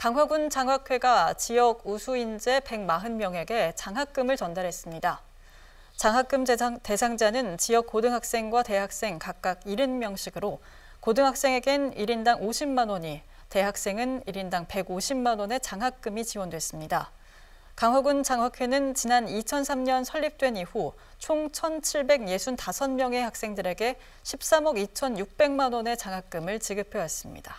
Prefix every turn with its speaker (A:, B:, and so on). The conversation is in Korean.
A: 강화군 장학회가 지역 우수인재 140명에게 장학금을 전달했습니다. 장학금 대상자는 지역 고등학생과 대학생 각각 70명씩으로 고등학생에겐 1인당 50만 원이, 대학생은 1인당 150만 원의 장학금이 지원됐습니다. 강화군 장학회는 지난 2003년 설립된 이후 총 1,765명의 학생들에게 13억 2,600만 원의 장학금을 지급해 왔습니다.